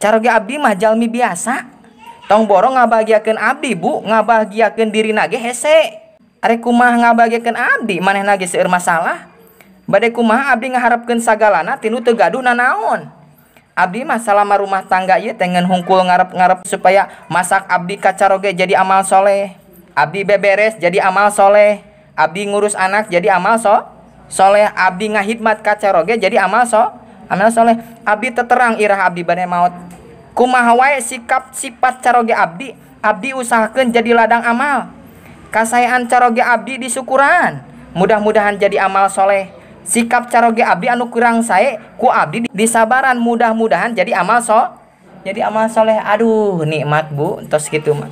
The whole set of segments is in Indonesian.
caroge Abdi mah Jalmi biasa tong borong ngabahagiakeun Abdi Bu ngabahagiakeun diri nage hese are kumah ngabahagiakeun Abdi maneh nage seueur masalah Bade kumah Abdi ngaharepkeun sagalana tinu tegadu nanaon Abdi masalah rumah tangga ya tengen hungkul ngarep-ngarep supaya masak Abdi kacaroge jadi amal soleh Abdi beberes jadi amal soleh Abdi ngurus anak jadi amal so soleh Abdi ngahidmat kacaroge jadi amal so Amal soleh abdi teterang irah abdi bade maut kumahawai sikap sifat caroge abdi abdi usahakan jadi ladang amal kasayaan caroge abdi di mudah-mudahan jadi amal soleh sikap caroge abdi anu kurang saya ku abdi di sabaran mudah-mudahan jadi amal so jadi amal soleh aduh nikmat bu terus gitu mah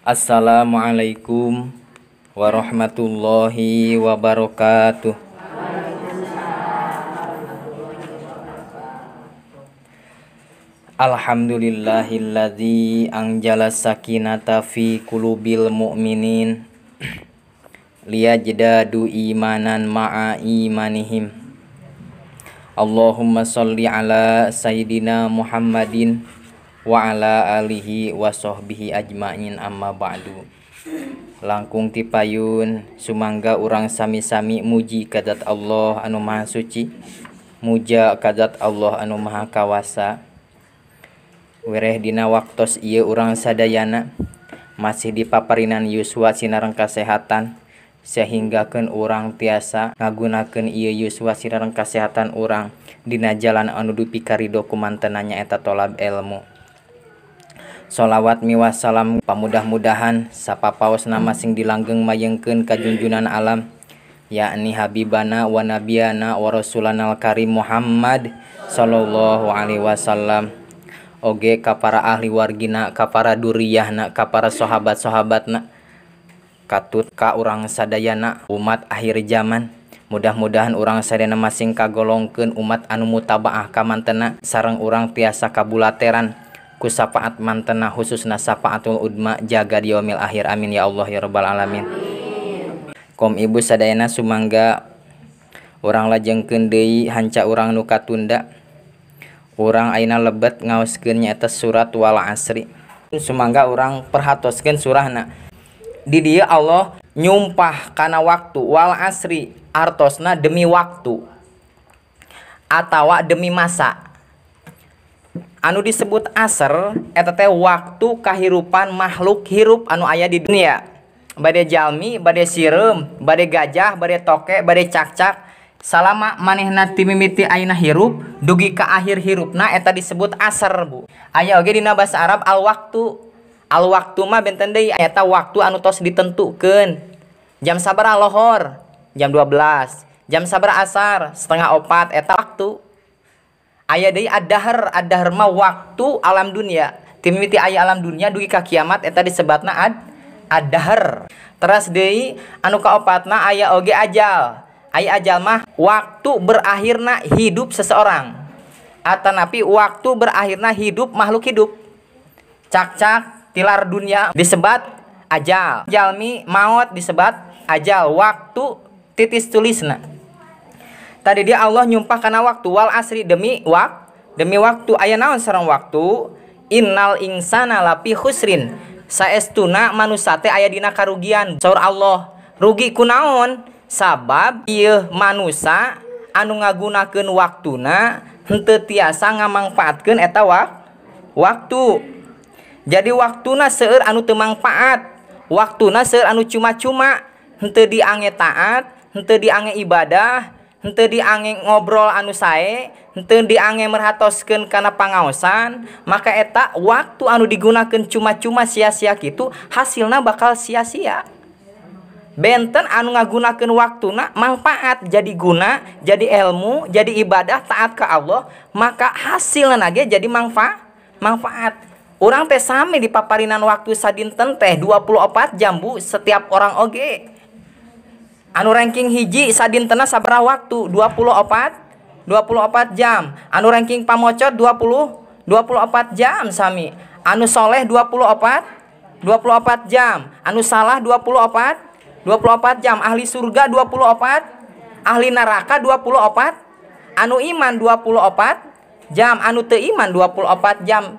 Assalamualaikum warahmatullahi wabarakatuh Alhamdulillahilladzi anjala sakinata fi qulubil mu'minin liyajdadu imanan ma'a imanihim Allahumma sholli ala sayyidina Muhammadin wa ala alihi wa sahbihi ajmain amma ba'du Langkung tipayun sumangga urang sami-sami muji kadat Allah anu maha suci muja kadat Allah anu maha kawasa Weeh dina waktus iye urang saddayana masih dippaperinan yuswa sinareng kasehatanhin keun urang tiasa ngagunake eu yuswa siareng kasehatan- urang Dina Ja onudupi kari dokuman tenanya eta tolab elmu. Solawatmi Wasallam pamudah-mudahan sapa paus nama sing dilanggeng mayengkeun kajunjunan alam yakni Habibana Wanabianyana Warro Sulan Al-Ki Muhammad Shallallahu Alaihi Wasallam. oge kapara ahli wargina kapara duryah na kapara sahabatbatsobat na katut ka urang saddayana umat akhir zaman mudah-mudahan urang serenamasing ka golong ke umat anu mutabaah ka mantenak sarang-urang tiasa kalateran kusfaat mantena khusus nasapatul ma jaga dioomil ahir amin ya Allahhir robbal alamin kom ibu saddayana sumangga orang lajeng kedehi hanca urang nukat tunda orang aina lebet ngauskinnya itu surat wala asri semangaga orang perhatoskin surahna di dia Allah nypah karena waktu wal asri artosna demi waktu atauwak demi masa anu disebut aser ettete waktu kahirupan makhluk hirup anu ayah di dunia badai jalmi badai sim badai gajah badai tokek badai cacak Salama manehna timimiti aina hirup dugi ke akhir hirupna eta disebut asar Bu. Aya oge dina bahasa Arab al waktu. Al waktu ma benten deui eta waktu anu tos ditentukeun. Jam sabar alohor, jam 12. Jam sabar asar, setengah opat eta waktu. Aya deui adahar adahar ma waktu alam dunia. Timimiti aya alam dunia dugi ka kiamat eta disebutna ad ad Terus deui anu ka kaopatna aya oge ajal. Ayat ajal mah waktu berakhirna hidup seseorang atau napi waktu berakhirna hidup makhluk hidup cak-cak tilar dunia disebat ajal jalmi maut disebat ajal waktu titis tulisna tadi dia Allah nyumpah karena waktu wal asri demi wak demi waktu ayah naon serang waktu innal insana lapi khusrin saestuna manusate ayah dina karugian saur Allah rugi kunaon sabab manusa anu ngagunaken waktu nante tiasa ngamanfaatken eta waktu jadi waktu na seeur anu manfaat waktu na anu cumacua diang taat dige ibadah ente digin ngobrol anu saenten dige merratotosken karena pangasan maka etak waktu anu digunakanken cumacua sia-sia gitu hasilnya bakal sia-sia? benten anu ngagunakan waktu na manfaat jadi guna jadi ilmu jadi ibadah taat ke Allah maka hasilnya nage jadi manfaat manfaat orang teh sami di paparinan waktu sadinten teh 24 jam bu setiap orang oge anu ranking hiji sadintena sabra waktu 24 24 jam anu ranking pamocot 20 24 jam sami anu soleh 24 24 jam anu salah 24 24 jam ahli surga 24 ahli neraka 24 anu iman 24 jam anu Te iman 24 jam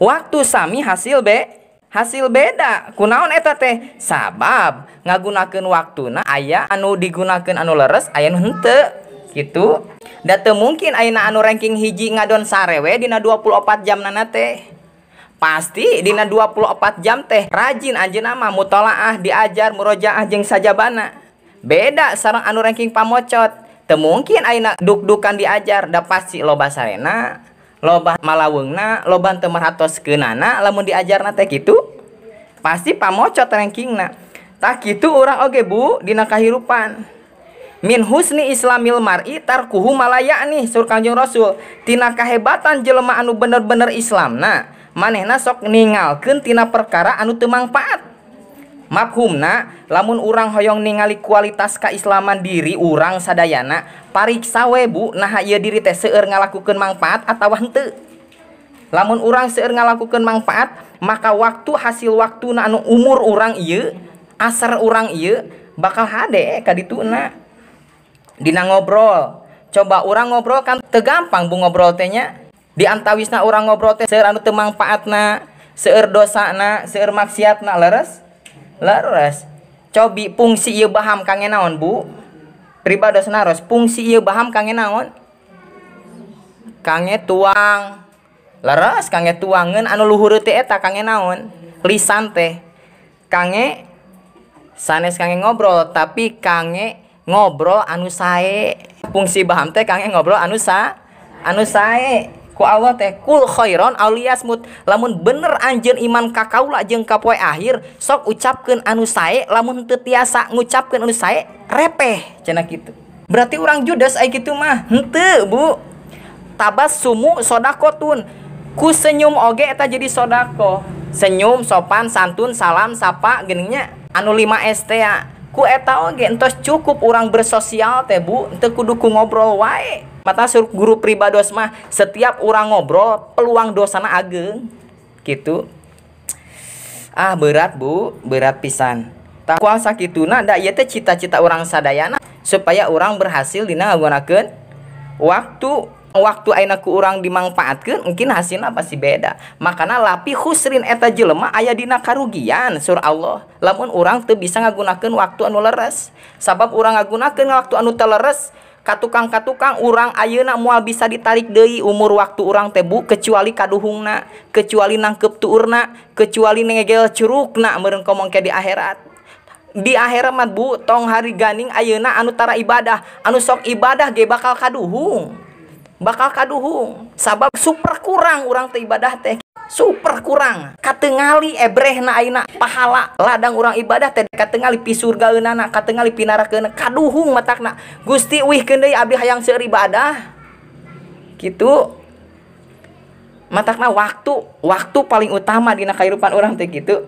waktu Sami hasil B hasil beda kunaon eteta teh sabab ngagunaken waktu nah ayaah anu digunakan anu les ayate gitu date mungkin Aina anu ranking hiji ngadon sarewe Dina 24 jam nanate teh jam Pasti dina 24 jam teh rajin mutolah mutolaah diajar murojaah saja bana Beda sarang anu ranking pamocot. temungkin aina duk-dukan diajar da pasti loba sarena, loba malawengna, loban temerhatos marhatoskeunana lamun diajar nate gitu, Pasti pamocot rankingna. Tak gitu orang oge Bu dina kahirupan. Min husni islamil mar'i tarkuhu malaya nih sur kanjeng Rasul tina kehebatan jelema anu bener-bener Islam nah punya maneh sok ningal kentina perkara anu temangfaatmakhumna lamun urang Hoong ningali kualitas kaislaman diri urang saddayana parik sawebu nah dirit lakukan manfaat atau waktu lamun urang se lakukan manfaat maka waktu hasil waktu na anu umur- urang y asar urang y bakal Hek Di ngobrol coba orang ngobrol kan te gampang Bu ngobrol tenya di di antawisna orang ngobrol teh seer anu temang teu dosa na na maksiat maksiatna leres leres cobi fungsi iya baham kange naon bu pribadi senaros fungsi iya baham kange naon kange tuang leres kange tuangan anu luhur teh eta kange naon lisan teh kange sanes kange ngobrol tapi kange ngobrol anu sae fungsi baham teh kange ngobrol anu sa anu sae ku Allah teh kul khairon aliasmut lamun bener anjen iman kakaula jeng kapoe akhir sok ucapkan anu sae lamun tetiasa ngucapkan anu sae repeh cina gitu berarti orang judas ay gitu mah hente bu tabas sumu tun, ku senyum oge eta jadi sodako senyum sopan santun salam sapa geningnya anu 5 ST ya ku eta oge entos cukup orang bersosial teh bu ente kudu ku ngobrol wae patah guru pribados mah setiap orang ngobrol peluang dosana ageng gitu ah berat bu berat pisan tak kuasa kituna da iya teh cita-cita orang sadayana supaya orang berhasil dina gunakan waktu waktu aina ku orang dimanfaatkan mungkin hasilnya pasti beda makanya lapi khusrin eta jelema aya dina karugian sur Allah lamun orang tuh bisa ngagunakan waktu anu leres sabab orang ngagunakan waktu anu teleres ka tukang-katukang urang ayeuna mual bisa ditarik Dehi umur waktu orang tebuk kecuali kaduhunga kecuali nangkeptu urna kecuali nengegel cerrukna merengkomongke di akhirat di akhiramat Bu Tong hari Ganing ayeuna Anutara ibadah anus sok ibadah ge bakal kaduung bakal kaduung sabab super kurang orang ter ibadah teh super kurang katengali ebrehna aina pahala ladang orang ibadah teh katengali pisurgaeunana katengali pinarakeun kaduhung matakna Gusti wih deui abdi hayang seueur ibadah gitu matakna waktu waktu paling utama dina kehidupan orang teh gitu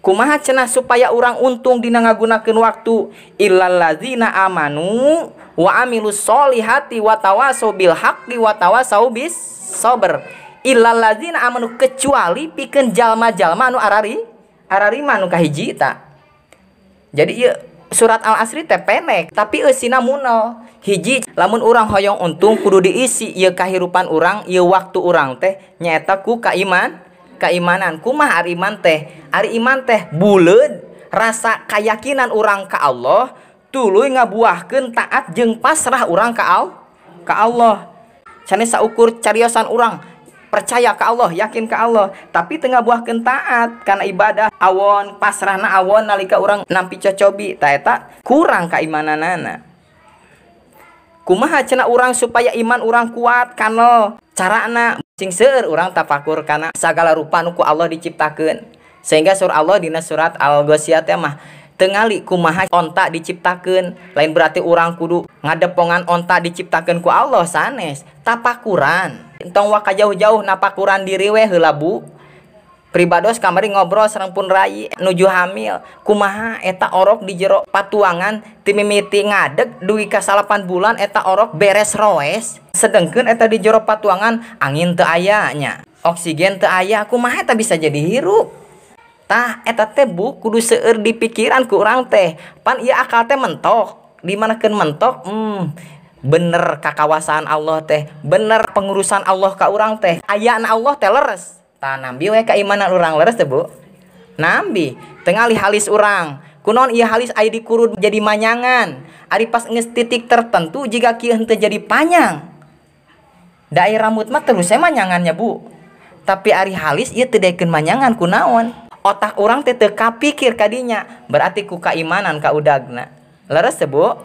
kumaha cenah supaya orang untung dina ngagunakeun waktu illallazina amanu wa amilus solihati wa tawasau bil haqqi wa tawasau bis sober lazina kecuali pijallmajalmanu Arariman jadi surat al-asri teh penek tapiina muno hiji lamun orangrang hoyong untungkurudu diisiia kehidupan orangrang ia waktu orangrang teh nyataku ka iman keimanan kuma Ariman teh Ari iman teh bulled rasa kayakakinan orangrang ke Allah tulu ngabuah ketaat jeung pasrah urang kau ke Allah canesa ukur cariyosan urang yang percaya ke Allah yakin ke Allah tapi tengah buah kentaat karena ibadah awon pas ranna awon nalika orangrangam pidicocobi tak kurang keimana nana kumaha cena orangrang supaya iman orangrang kuat kan loh cara anak muing ser orang tafakur karena sagala rupanku Allah diciptakan sehingga sur Allah dina surat algohasiat emmah tengahkumaha kontak diciptakan lain berarti orangrang kudu ngadepongan ontak diciptakanku Allah sanes tapak Quran tong waka jauh-jauh napak kurang diriweh helabu pribados kamari ngobrol Sepunraii nuju hamil kumaha eta orok di jero patuangan timimi ngadek duwi kasalapan bulan eta orok beres roes sedengken eta di jero patuangan angin te ayanya oksigenayah kuma tak bisa jadi hiutah eta tebuk kudu se dipikiran kurang teh pan ia akalte mentok dimanakan mentok ya hmm. bener kakawasan Allah teh bener pengurusan Allah ke orang teh ayana Allah teh leres tak nambi we keimanan orang leres teh bu nambi tengali halis orang kunon ia halis ai dikurut jadi manyangan ari pas nges titik tertentu jika kieu henteu jadi panjang daerah rambut mah terus saya manyangannya bu tapi ari halis ia teu daekeun manyangan kunaon otak orang teh teka pikir kadinya berarti ku keimanan ka udagna leres teh bu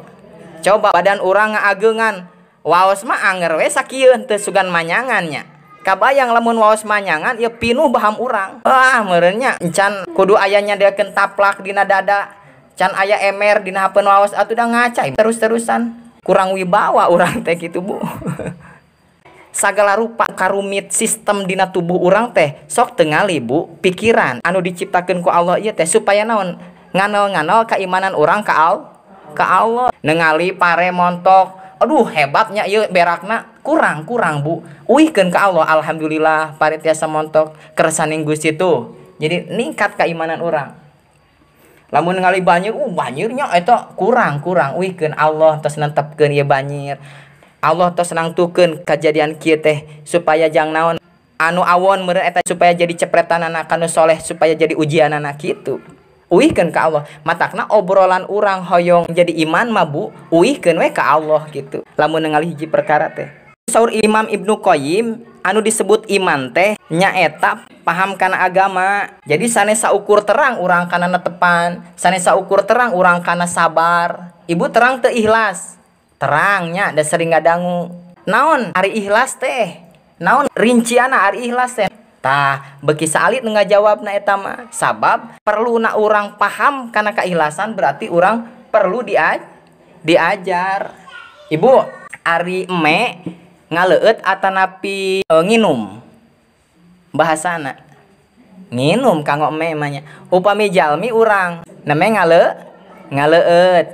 coba badan orang ngaagengan waos mah anger we sakieun teu sugan manyangannya kabayang lamun waos manyangan ya pinuh baham urang ah merenya can kudu ayahnya dia kentaplak dina dada can ayah emer dina hapeun waos atuh udah ngacai terus-terusan kurang wibawa orang teh gitu bu segala rupa karumit sistem dina tubuh orang teh sok tengali bu pikiran anu diciptakan ku Allah iya teh supaya naon nganal-nganal keimanan orang ke Allah ke Allah nengali pare montok aduh hebatnya yuk iya, berakna kurang kurang bu uihkan ke Allah alhamdulillah pare tiasa montok keresaning Gusti itu jadi ningkat keimanan orang lamun ningali banjir uh banjirnya itu eh, kurang kurang uihkan Allah terus nentepkeun ieu banjir Allah terus tuken kejadian kieu teh supaya jang naon anu awon meureun supaya jadi cepretan anak anu soleh supaya jadi ujian anak itu uhihkeun ke Allah matakna obrolan orang hoyong jadi iman mabu uhihkeun we ke Allah gitu lamun ningali hiji perkara teh saur Imam Ibnu Koyim anu disebut iman teh nyaeta paham karena agama jadi sanesa ukur terang orang karena netepan sanesa ukur terang orang karena sabar ibu terang teh ikhlas terangnya ada sering gadangu naon hari ikhlas teh naon rinciana hari ikhlas teh tah bekisa alit nggak jawab na etama sabab perlu na orang paham karena keikhlasan berarti orang perlu diaj diajar ibu Ari eme ngaleut atanapi e, nginum anak nginum kanggo eme emanya upami jalmi orang nameng ngale ngaleut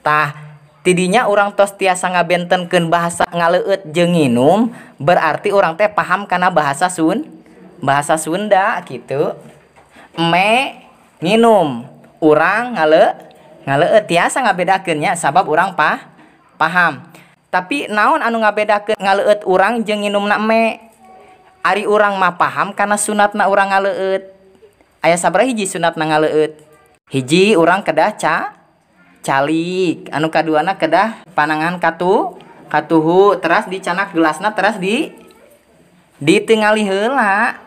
tah tidinya orang tos tiasa ngabentenkeun bahasa ngaleut jeng nginum berarti orang teh paham karena bahasa Sun bahasa Sunda gitu me minum orang ngale ngale tiasa ya, sabab orang pah paham tapi naon anu ngabedakan ngaleut orang jeng minum na me Ari orang mah paham karena sunat na orang ngaleet ayah sabra hiji sunat na hiji orang kedah ca calik anu kaduana kedah panangan katu katuhu teras dicanak gelasna teras di di tingali lihela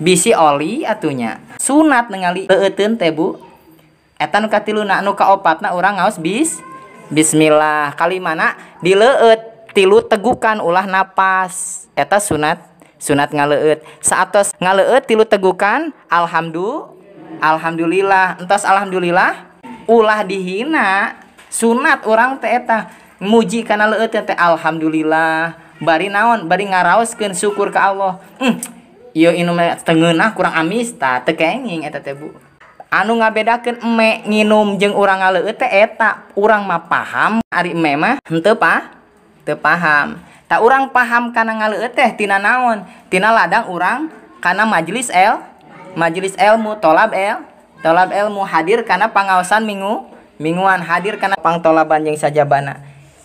bisi oli atuhnya sunat teboanlupat orang bis bisismillah kali mana dileet tilu tegukan ulah nafas eta sunat sunat ngaleet 100 ngaleet tilu tegukan Alhamdulil Alhamdulillah entas Alhamdulillah ulah dihina sunat orang teeta muji karena letete Alhamdulillah bari naon bari ngaraken syukur ke Allah hm, tinggal ini tengenah kurang amista tekenging eta tebu anu nga bedaket emek ngm jeng orang ngaleete etak urang ma paham a memah hmm, te pa tepaham tak urang paham karena ngaleeh tina naon tina ladang urang karena majelis el majelis elmu tolab el tolab elmu hadirkana pangasan Minggu mingguan hadir karenapang tola banjeng saja bana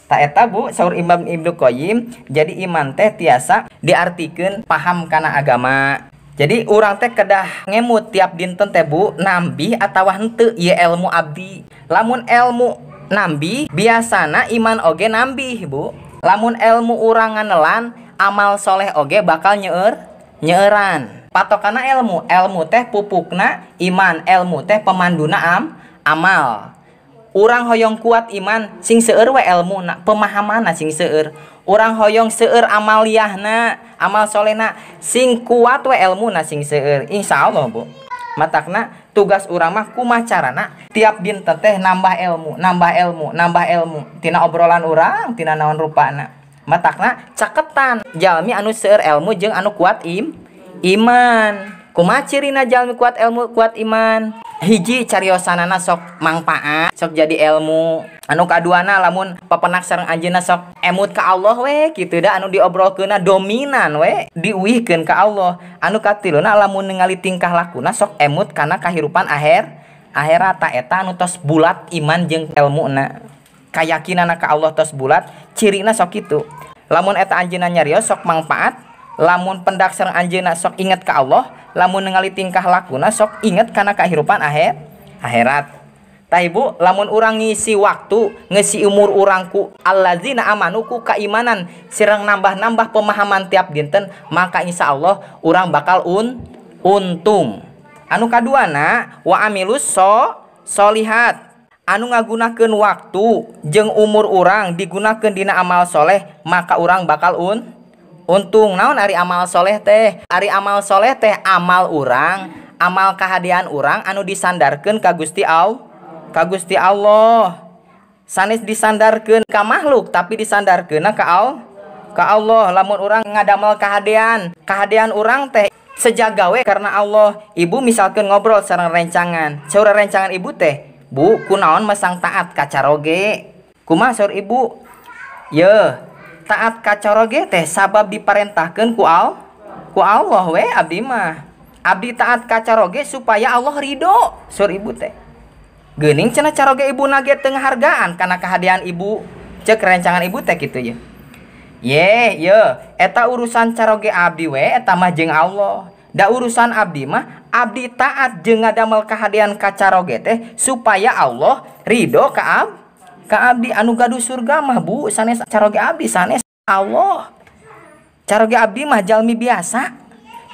taeta Bu saur Imam Ibnu koyim, jadi iman teh tiasa diartikan paham karena agama jadi orang teh kedah ngemut tiap dinten teh Bu nambi atau hente ya ilmu abdi lamun ilmu nambi biasana iman oge nambi Bu lamun ilmu urangan nelan amal soleh oge bakal nyeur nyeeran patokana ilmu ilmu teh pupukna iman ilmu teh pemanduna am amal orangranghoong kuat iman sing seu wa elmunak pemahaman na sing seeur orang hoyong seeur amaliyana amal solena sing kuat we elmu na sing se Insya lombo matana tugas uramah kuma cara na tiap bin tete nambah elmu nambah elmu nambah elmu tina obrolan urangtina nawan rupaana matana caketan Jami anu se elmu je anu kuat im iman kuma ciri najal kuat ilmu kuat iman hiji cariyosanana sok mangpaat sok jadi ilmu anu kaduana lamun pepenak sarang anjeunna sok emut ke Allah we gitu dah anu diobrolkeunna dominan we diuihkeun ka Allah anu katiluna lamun ningali tingkah lakuna sok emut karena kahirupan akhir akhirat eta anu tos bulat iman jeung ilmu na kayakinan ka Allah tos bulat cirina sok itu lamun eta anjeunna nyarios sok mangpaat lamun pendaksar anjena sok ingat ke Allah lamun ningali tingkah lakuna sok ingat karena kehidupan akhir akhirat Tah ibu, lamun orang ngisi waktu, ngisi umur orangku alladzina amanuku keimanan, sirang nambah-nambah pemahaman tiap dinten, maka insya Allah orang bakal un untung. Anu kaduana wa amilus so solihat. Anu ngagunakan waktu jeng umur orang digunakan dina amal soleh, maka orang bakal un untung naon Ari amalsholeh teh Ari amalsholeh teh amal urang amal kehadian urang anu disandarkan ka Gustiau ka Gusti Allah sanis disandarkan Ka makhluk tapi disandaarkan kau kalau Allah lamun orangrang ngadamel kehaean kehadian urang teh sejak gawe karena Allah ibu misalkan ngobrol serang rencangan so rencangan ibu teh Buku naon mesang taat kaca roge kuma sur Ibu ye taat kacoroge teh sabab diperintahkan ku al ku Allah we abdi mah abdi taat kacoroge supaya Allah ridho sur ibu teh gening cina caroge ibu nage tengah hargaan karena kehadiran ibu cek rencangan ibu teh gitu ya ye ye eta urusan caroge abdi we eta mah jeng Allah da urusan abdi mah abdi taat jeng ada mal kehadiran kacaroge teh supaya Allah ridho ke abdi Ka abdi anu gaduh surga mah bu sanes caroge abdi sanes Allah caroge abdi mah jalmi biasa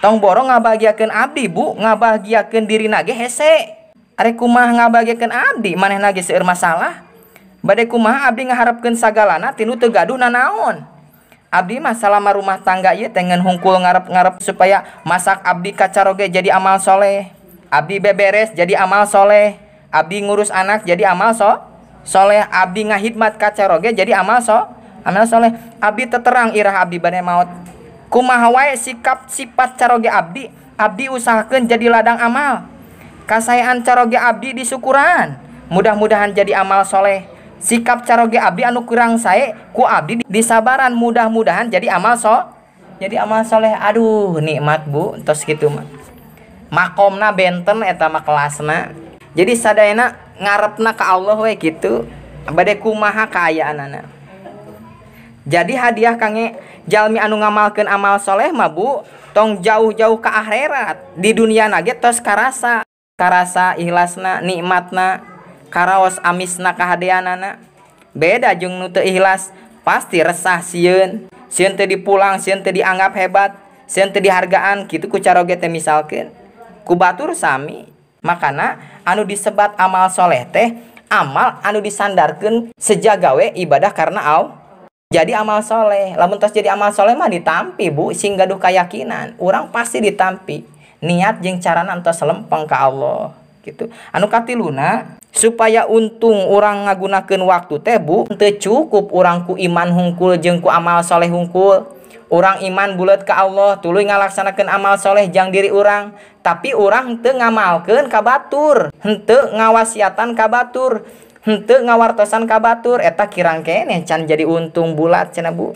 tong borong ngabahagiakeun abdi bu ngabahagiakeun diri nage hese arek kumah ngabahagiakeun abdi maneh nage seueur masalah badai kumaha abdi ngaharapkeun sagalana tinu teu gaduh nanaon Abdi selama rumah tangga ya tengen hungkul ngarep-ngarep supaya masak abdi kacaroge jadi amal soleh. Abdi beberes jadi amal soleh. Abdi ngurus anak jadi amal soleh soleh abdi ngahidmat kacaroge jadi amal so amal soleh abdi teterang irah abdi bane maut kumahawai sikap sifat caroge abdi abdi usahakan jadi ladang amal kasayaan caroge abdi disukuran mudah-mudahan jadi amal soleh sikap caroge abdi anu kurang saya ku abdi disabaran mudah-mudahan jadi amal so jadi amal soleh aduh nikmat bu terus gitu mah makomna benten etama kelasna jadi sadayana ngarapp naka Allah gitu baddeku maha kayan anak jadi hadiah kangjalmi anu ngamalkan amalsholeh mabu tong jauh-jauh ke airat di dunia na gettos karsa karsa Ihlasna nikmatna karoos amis na kahaian nana beda jungnuttu Ihlas pasti resah siun si di pulang si dianggap hebat sent dihargaan gitu ku cara gette misalken kubatursami makanan anu disebat amal soleh teh amal anu disandarkan sejagawe ibadah karena Allah jadi amal soleh lamun tos jadi amal soleh mah ditampi bu sing gaduh keyakinan orang pasti ditampi niat jeng cara anu tos lempeng ke Allah gitu anu katiluna supaya untung orang ngagunakan waktu teh bu cukup orang ku iman hungkul jeng ku amal soleh hungkul orang iman bulat ke Allah tulu ngalaksanakan amal soleh jang diri orang tapi orang te ngamalkan kabatur hente ngawasiatan kabatur hente ngawartosan kabatur eta kirang kene can jadi untung bulat cina bu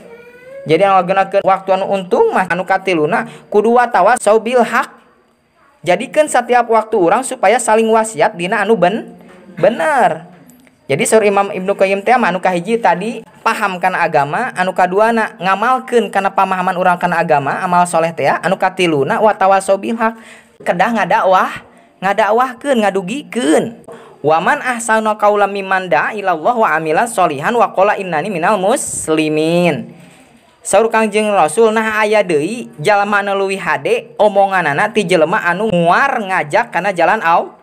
jadi ngageunakeun anu waktu anu untung mah anu katiluna kudu watawa sobil hak jadikan setiap waktu orang supaya saling wasiat dina anu ben bener jadi sur Imam Ibnuyuka hijji tadi pahamkan agama anu kaduana ngamalken karena pamahaman ur kan agama amalsholehte anukati luna watawaha kedah ngadakwah ngadakwah ke ngadugiken waman asallahlihan wa Minal muminjengul aya jalanwi H omongan anak tilemah anu ngajak karena jalan Allah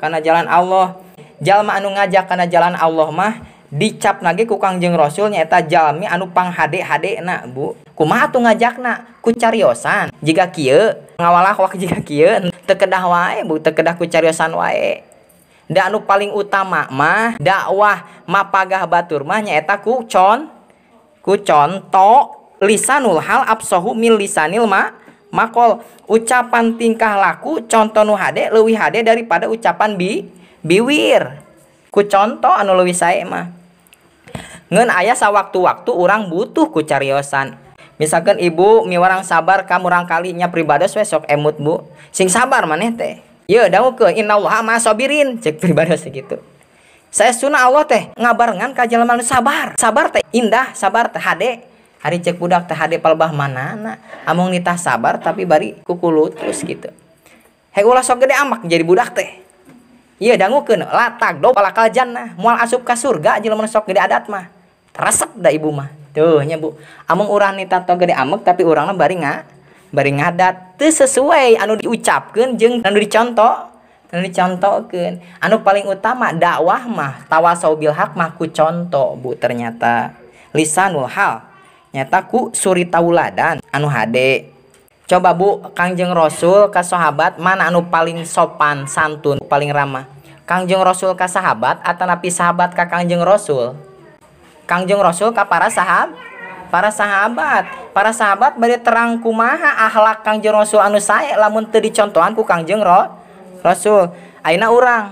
karena jalan Allah kita jalma anu ngajak karena jalan Allah mah dicap lagi kukang jeng rasulnya eta jalmi anu pang hade hade na bu kuma tu ngajak nak ku cariosan jika kia ngawalah wak jika kia tekedah wae bu tekedah ku cariosan wae da anu paling utama mah dakwah mapagah batur mah nyaeta ku con ku contoh lisanul hal absohu mil lisanil ma makol ucapan tingkah laku contoh nu hade leuwih hade daripada ucapan bi biwir ku contoh anu leuwih sae mah ngen ayah sa waktu orang butuh ku cariosan misalkan ibu mi orang sabar kamu orang kalinya pribados besok emut bu sing sabar mana teh ya dawu ke innallaha masobirin cek pribados segitu saya sunah Allah teh ngabarengan ka jalma sabar sabar teh indah sabar teh hade hari cek budak teh hade palbah mana na among nita sabar tapi bari kukulut terus gitu Hei, ulah sok gede amak jadi budak teh dangu ke latak dojan mual asupkah surgasok gede adat mah terep Ibu mah tuhnya Bu among urani tato gede amuk tapi orang bar ada sesuai anu diucapkan jeng dancon contohken anu paling utama dakwah mah tawasabil Hakmahku contoh Bu ternyata lisanhal nyataku Suri taula dan anu Hdeku coba Bu Kangjeng Rasul ke sahabat mana anu paling sopan santun paling ramah Kangjeng Rasul ke sahabat atau napi sahabat ke Kangjeng Rasul Kangjeng Rasul ke para sahab para sahabat para sahabat bari terang kumaha akhlak Kangjeng Rasul anu saya, lamun teu dicontohan ku Kangjeng Ro Rasul ayeuna urang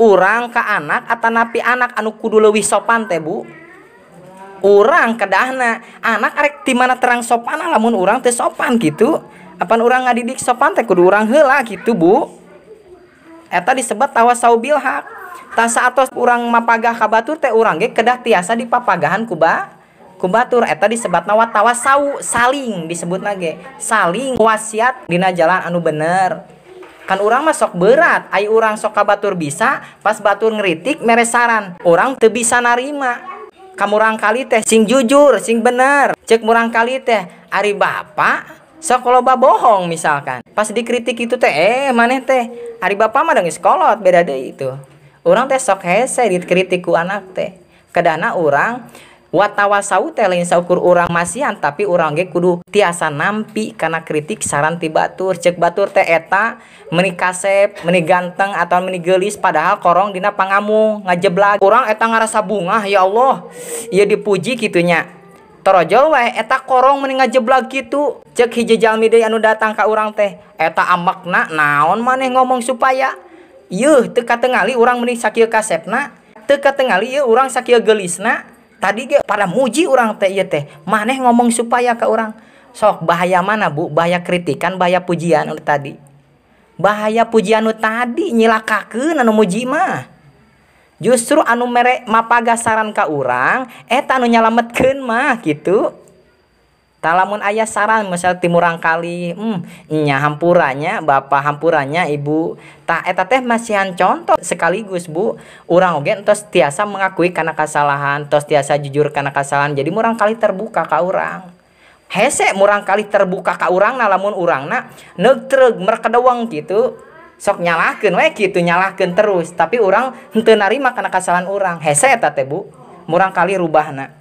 urang ke anak atau napi anak anu kudu leuwih sopan teh Bu orang kedahna anak arek di mana terang sopan lamun orang teh sopan gitu apa orang ngadidik sopan teh kudu orang hela gitu bu eta disebut tawa saubil hak tasa atas orang mapagah kabatur teh orang ge kedah tiasa papagahan kuba kubatur eta disebut nawa tawa sau saling disebut nage saling wasiat dina jalan anu bener kan orang masuk berat ay orang sok kabatur bisa pas batur ngeritik meresaran orang tebisa narima kamu orang kali teh sing jujur sing bener cek murang kali teh Ari Bapak sok kalau ba bohong misalkan pas dikritik itu teh eh mana teh Ari Bapak mah dengis kolot beda deh itu orang teh sok hese dikritik ku anak teh kedana orang watawasau teleng saukur orang masihan tapi orang ge kudu tiasa nampi karena kritik saran ti batur cek batur teh eta meni kasep meni ganteng atau meni gelis padahal korong dina pangamu ngajeblag orang eta ngerasa bunga ya Allah ya dipuji kitunya terojol weh eta korong meni ngajeblag gitu cek hiji jalmi deui anu datang ke orang teh eta amakna naon maneh ngomong supaya yuh teka tengali orang meni sakil kasepna teka tengali ieu orang sakil gelisna tadi para muji urang tiT maneh ngomong supaya ke orang sok bahaya mana Bu bahaya kritikan bahaya pujian tadi bahaya pujianu tadi nyilakaken an mujimah justru anu merek mapa gasaran kau urang etanu nyalamet ke mah gitu Talamun ayah saran misal timurang kali hmm, nya hampurannya bapak hampurannya ibu tak eta teh masihan contoh sekaligus bu orang oge terus tiasa mengakui karena kesalahan terus tiasa jujur karena kesalahan jadi murang kali terbuka ke orang hese murang kali terbuka ke orang nalamun orang nak mereka merkedewang gitu sok nyalahkan wae gitu nyalahkan terus tapi orang henteu narima karena kesalahan orang hese eta teh bu murang kali rubah nak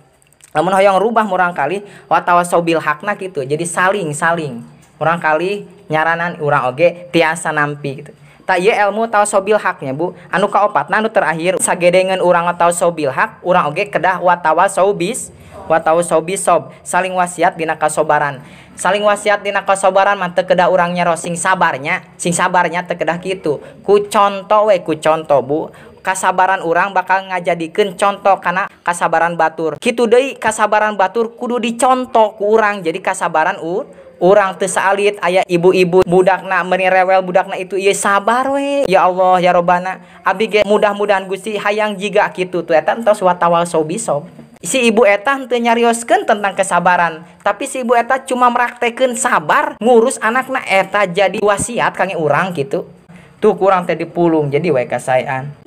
namun hoyong rubah murang kali watawasobil hakna gitu jadi saling saling murang kali nyaranan urang oge tiasa nampi gitu tak iya ilmu tau sobil haknya bu anu kaopat nanu terakhir sagedengan urang tau sobil hak urang oge kedah watawa sobis watawa sobis sob saling wasiat dina kasobaran saling wasiat dina kasobaran mah teu kedah sing sabarnya sing sabarnya tekedah gitu ku contoh we ku contoh bu kasabaran orang bakal ngajadikan contoh karena kasabaran batur gitu deh kasabaran batur kudu dicontoh ke orang jadi kasabaran urang orang tesalit ayah ibu-ibu budakna menirewel budakna itu iya sabar we ya Allah ya Robana abi mudah-mudahan gusti hayang jiga gitu tuh etan terus watawal sobi sob si ibu eta henteu nyariosken tentang kesabaran tapi si ibu eta cuma merakteken sabar ngurus anakna eta jadi wasiat kangi orang gitu tuh kurang tadi pulung jadi wae kasayaan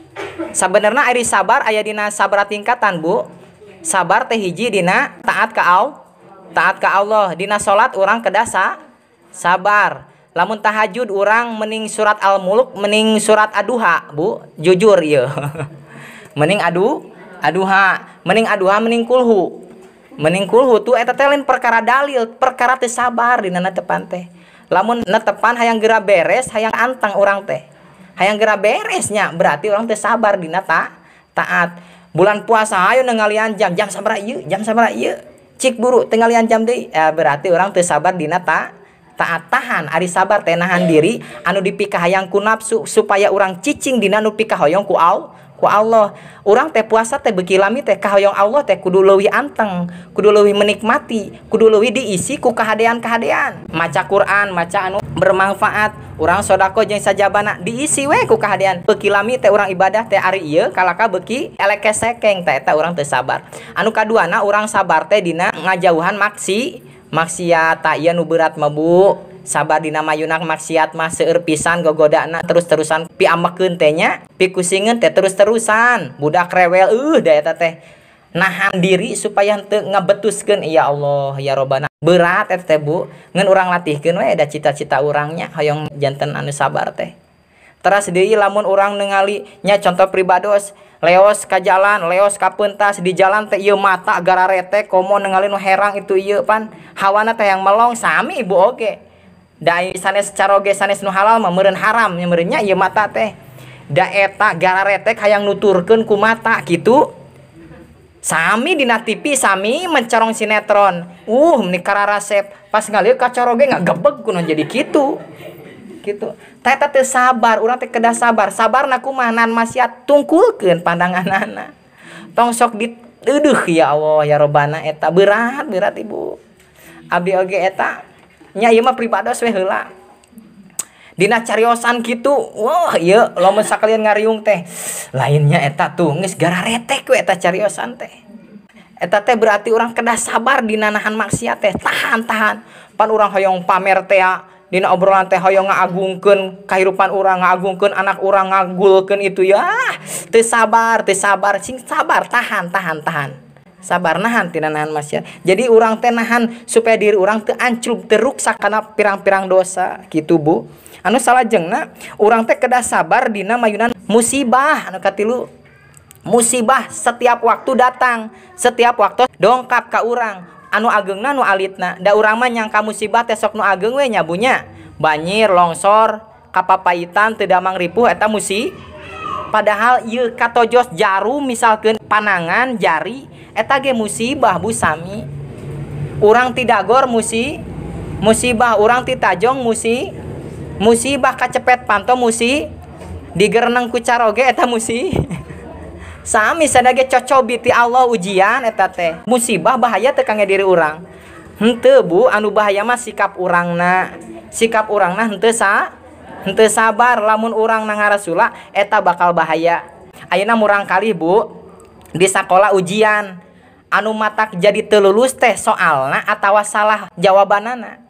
sebenarnya Ari sabar ayah dina sabar tingkatan Bu sabar teh hiji dina taat ke Allah taat ke Allah dina salat orang kedasa sabar lamun tahajud orang mening surat al-muluk mening surat aduha Bu jujur iyo. mening adu aduha mening aduha mening kulhu mening kulhu tuh eta lain perkara dalil perkara teh sabar dina tepan teh lamun netepan hayang gera beres hayang antang orang teh hayang gerak beresnya berarti orang teh sabar dina ta taat bulan puasa ayo nengalian jam jam sabar iya jam sabar iya cik buru tengalian jam deh eh, berarti orang teh sabar dina ta taat tahan Ari sabar tenahan diri anu dipikah hayang ku nafsu supaya orang cicing dina nu pikah hoyong ku au ku Allah orang teh puasa teh bekilami teh kahoyong Allah teh kudu leuwih anteng kudu leuwih menikmati kudu leuwih diisi ku kahadean-kahadean maca Quran maca anu bermanfaat orang sodako jeung sajabana diisi weh ku kahadean bekilami teh orang ibadah teh ari ieu kalaka beki eleke sekeng teh teh orang teh sabar anu kaduana orang sabar teh dina ngajauhan maksi maksiat tak iya nu berat mabuk sabar dinama Yunak maksiat mah seueur pisan gogodana terus-terusan pi amekeun teh nya pi kusingeun teh terus-terusan budak rewel uh da eta teh nahan diri supaya henteu ngabetuskeun ya Allah ya robana berat eta teh Bu ngeun urang latihkeun we da cita-cita urangnya hoyong janten anu sabar teh teras deui lamun urang ningali nya contoh pribados leos ka jalan leos kapuntas di jalan teh ieu mata gara rete komo ningali nu herang itu ieu pan hawana teh yang melong sami ibu oge okay. Dai sanes caroge sanes nu halal mah meureun haram meureunnya ieu mata teh da eta gararetek hayang nuturkeun ku mata gitu sami dina TV sami mencorong sinetron uh menikara rasep pas ngalir kacaroge nggak gebeg kuno jadi gitu gitu teh teh sabar urang teh kedah sabar sabar naku manan masih tungkulkeun pandangan anak tong sok di Duduh ya Allah ya robana eta berat berat ibu Abi oge eta nya ieu mah pribados we heula Dina cariosan gitu Wah wow, iya lo kalian ngariung teh lainnya eta tuh nges gara retek we eta cariosan teh eta teh berarti orang kedah sabar di nanahan maksiat teh tahan-tahan pan orang hoyong pamer teh ya, Dina obrolan teh hoyong ngagungkeun kehidupan orang ngagungkeun anak orang ngagulkeun itu ya teu sabar teu sabar sing sabar tahan tahan tahan sabar nahan tina nahan mas ya jadi orang teh nahan supaya diri orang teh ancrum teruksa karena pirang-pirang dosa gitu bu anu salah jengna orang teh kedah sabar dina mayunan musibah anu katilu musibah setiap waktu datang setiap waktu dongkap ka orang anu agengna nu alitna da urang mah nyangka musibah teh sok nu ageng we nyabunya banjir longsor kapapaitan tidak damang ripuh eta musi padahal ieu katojos jarum misalkan panangan jari etage musibah Bu Sami orang tidak gor musi musibah orang titajong musi musibah kacepet panto musi digerenang kucar oge eta musi sami sadage cocobi ti Allah ujian eta teh musibah bahaya teh kange diri urang henteu Bu anu bahaya mah sikap urangna sikap urangna henteu sa henteu sabar lamun urang nang ngarasula eta bakal bahaya ayeuna murang kali Bu di sekolah ujian anu matak jadi telulus teh soalna atau salah jawabanana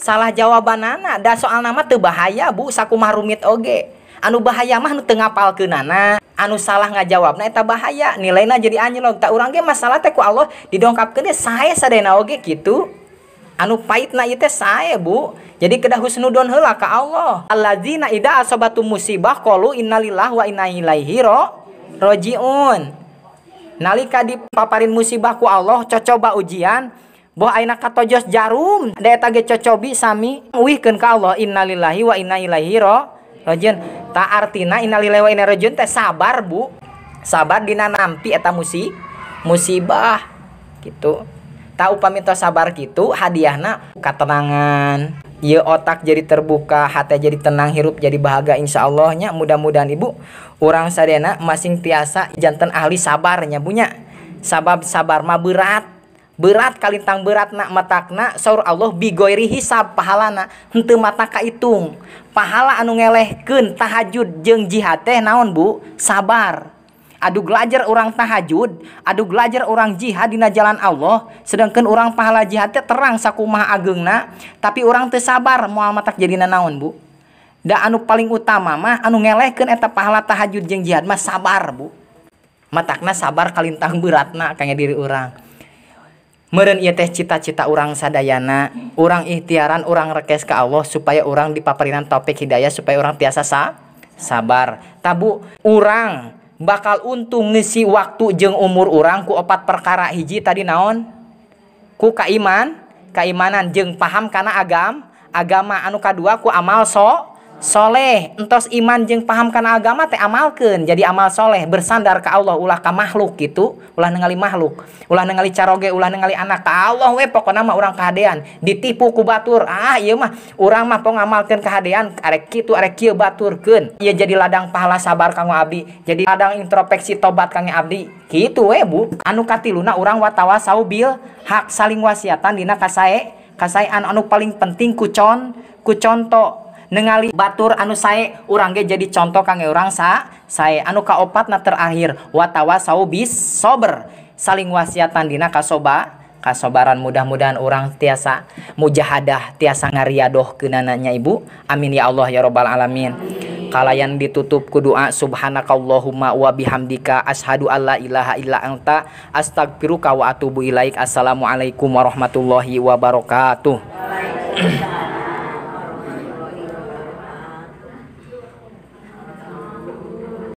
salah jawabanana dah soal nama tuh bahaya Bu sakumah rumit oge anu bahaya mah nu pal ke nana anu salah nggak jawab nah itu bahaya nilainya jadi anjlok tak orang ge masalah teh ku Allah didongkap ke saya sadena oge gitu anu pahit na itu saya bu jadi kedah husnudon hela ke Allah alladzina ida asobatu musibah kolu innalillahi wa inna ilaihi rojiun nalika dipaparin musibah ku Allah cocoba ujian boh aina katojos jarum daya ge cocobi sami wihkeun ka Allah innalillahi wa inna ilaihi rajiun ta artina innalillahi wa inna rajiun teh sabar bu sabar dina nampi eta musibah musibah gitu tak upamito sabar gitu hadiahna ketenangan ya otak jadi terbuka hati jadi tenang hirup jadi bahagia Insya Allahnya mudah-mudahan ibu orang sadena masing tiasa jantan ahli sabarnya punya sabab sabar mah berat berat tang berat nak nak saur Allah bigoiri hisab pahala nak hentu mata kaitung pahala anu ngelehkan tahajud jeng jihad teh naon bu sabar adu gelajar orang tahajud adu gelajar orang jihad dina jalan Allah sedangkan orang pahala jihadnya terang sakumah agengna tapi orang sabar, mau matak jadi naon bu da anu paling utama mah anu ngelehkeun eta pahala tahajud jeung jihad mah sabar bu matakna sabar kalintang beratna kayaknya diri orang meren iya teh cita-cita orang sadayana orang ikhtiaran orang rekes ke Allah supaya orang dipaparinan topik hidayah supaya orang tiasa sa sabar tabu orang bakal untung ngisi waktu jeng umur orang ku opat perkara hiji tadi naon ku kaiman kaimanan jeng paham karena agam agama anu kedua ku amal so soleh entos iman J pahamkan agama teh amalken jadi amal-sholeh bersandar ke Allah ulah ke makhluk gitu ulah ningali makhluk ulah ningali caroge ulang ningali anak Allah pokok nama orang kehaan ditipu kubatur ahayo mah u mato ngamalkan kehaan are gitu areq baturken ia jadi ladang pahala sabar kamu Abi jadi ladang intropeksi tobat kang Abdi gitu we Bu anu kati luna orang wattawa saubil hak saling wasihatandina kassaye kassayaan onuk paling penting kucon ku contoh yang ningali batur anu sae urang ge jadi contoh kangge urang sa sae anu na terakhir watawa saubis sober saling wasiatan dina kasoba kasobaran mudah-mudahan orang tiasa mujahadah tiasa ngariadoh kenananya ibu amin ya Allah ya robbal alamin kalayan ditutup ku doa subhanakallahumma wa bihamdika ashadu alla ilaha illa anta astagfiruka wa atubu ilaik assalamualaikum warahmatullahi wabarakatuh